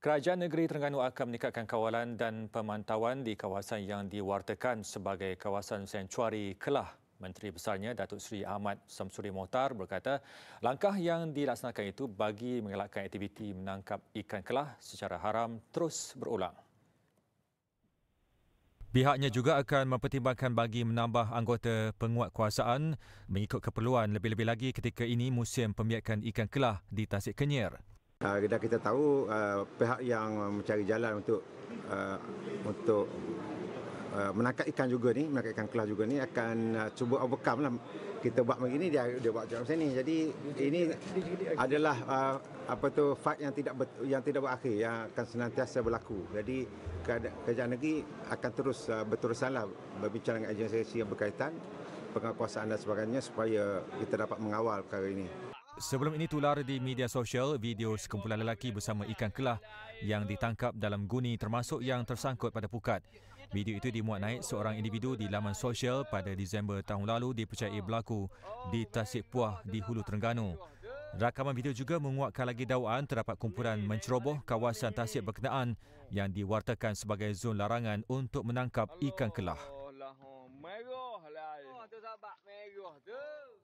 Kerajaan Negeri Terengganu akan meningkatkan kawalan dan pemantauan di kawasan yang diwartakan sebagai kawasan sanctuary Kelah. Menteri Besarnya Datuk Seri Ahmad Samsuri Mohtar berkata, langkah yang dilaksanakan itu bagi mengelakkan aktiviti menangkap ikan kelah secara haram terus berulang. Pihaknya juga akan mempertimbangkan bagi menambah anggota penguat kuasaan mengikut keperluan lebih-lebih lagi ketika ini musim pembiakan ikan kelah di Tasik Kenyir. Kita ah, kita tahu ah, pihak yang mencari jalan untuk ah, untuk menangkap ikan juga ni, menangkap ikan kelas juga ni akan cuba overcome lah. Kita buat begini dia dia buat macam ni. Jadi ini adalah apa tu fight yang tidak yang tidak berakhir yang akan senantiasa berlaku. Jadi kerajaan negeri akan terus berterusanlah berbincang dengan agensi-agensi yang berkaitan pengakuasaan dan sebagainya supaya kita dapat mengawal perkara ini. Sebelum ini tular di media sosial video sekumpulan lelaki bersama ikan kelah yang ditangkap dalam guni termasuk yang tersangkut pada pukat. Video itu dimuat naik seorang individu di laman sosial pada Disember tahun lalu dipercayai berlaku di Tasik Puah di Hulu Terengganu. Rakaman video juga menguatkan lagi dakwaan terdapat kumpulan menceroboh kawasan tasik berkenaan yang diwartakan sebagai zon larangan untuk menangkap ikan kelah. Lah, lah. Oh,